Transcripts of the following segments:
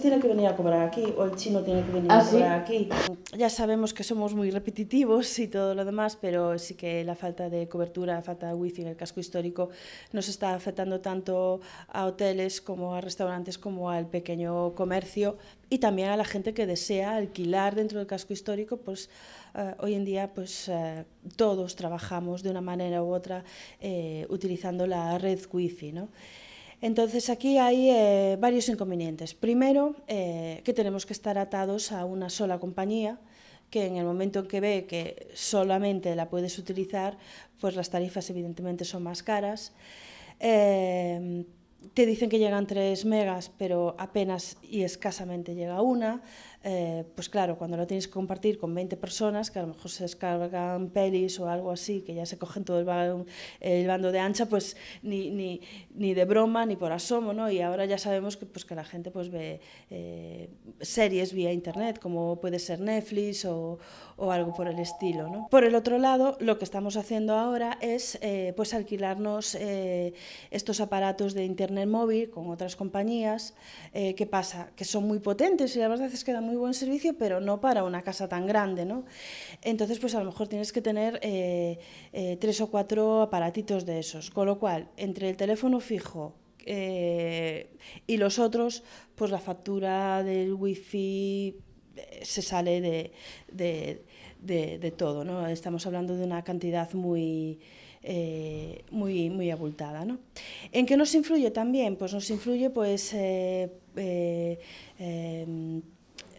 tiene que venir a cobrar aquí o el chino tiene que venir ah, a cobrar aquí. Ya sabemos que somos muy repetitivos y todo lo demás, pero sí que la falta de cobertura, la falta de wifi en el casco histórico nos está afectando tanto a hoteles como a restaurantes como al pequeño comercio y también a la gente que desea alquilar dentro del casco histórico, pues eh, hoy en día pues eh, todos trabajamos de una manera u otra eh, utilizando la red wifi, ¿no? Entonces aquí hay eh, varios inconvenientes. Primero, eh, que tenemos que estar atados a una sola compañía, que en el momento en que ve que solamente la puedes utilizar, pues las tarifas evidentemente son más caras. Em, te dicen que llegan tres megas, pero apenas y escasamente llega una. Eh, pues claro, cuando lo tienes que compartir con 20 personas que a lo mejor se descargan pelis o algo así, que ya se cogen todo el, el bando de ancha, pues ni, de broma ni por asomo, ¿no? Y ahora ya sabemos que, pues, que la gente pues, ve eh, series vía internet, como puede ser Netflix o, algo por el estilo, ¿no? Por el otro lado, lo que estamos haciendo ahora es eh, pues alquilarnos estos aparatos de internet móvil con otras compañías. ¿Qué pasa? Que son muy potentes y la veces veces que muy buen servicio, pero no para una casa tan grande, ¿no? Entonces, pues a lo mejor tienes que tener eh, eh, tres o cuatro aparatitos de esos, con lo cual, entre el teléfono fijo eh, y los otros, pues la factura del wifi se sale de, todo, ¿no? Estamos hablando de una cantidad muy... muy, muy abultada. ¿no? ¿En qué nos influye también? Pues nos influye pues, em,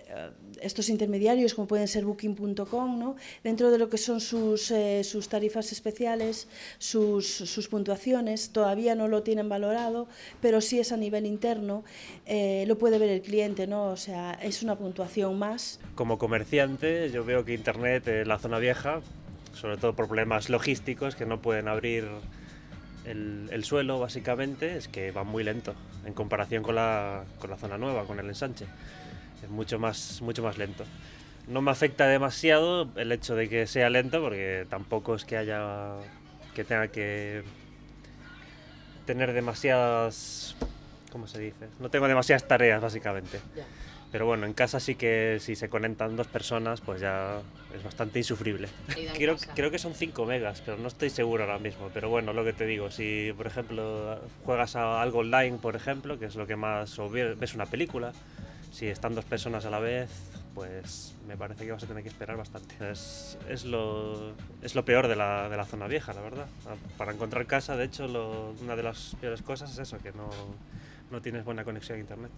eh, estos intermediarios, como pueden ser booking.com, ¿no? dentro de lo que son sus, eh, sus tarifas especiales, sus, sus, puntuaciones, todavía no lo tienen valorado, pero sí es a nivel interno, eh, lo puede ver el cliente, ¿no? o sea, es una puntuación más. Como comerciante, yo veo que Internet en la zona vieja, sobre todo por problemas logísticos que no pueden abrir el, el, suelo básicamente es que va muy lento en comparación con la, con la zona nueva, con el ensanche es mucho más, mucho más lento. No me afecta demasiado el hecho de que sea lento porque tampoco es que haya que tenga que tener demasiadas ¿cómo se dice? No tengo demasiadas tareas básicamente. Pero bueno, en casa sí que si se conectan dos personas, pues ya es bastante insufrible. creo, creo que son 5 megas, pero no estoy seguro ahora mismo. Pero bueno, lo que te digo, si por ejemplo juegas a algo online, por ejemplo, que es lo que más, ves una película, si están dos personas a la vez, pues me parece que vas a tener que esperar bastante. Es, lo, peor de la, zona vieja, la verdad. Ah, para encontrar casa, de hecho, una de las peores cosas es eso, que no tienes buena conexión a Internet.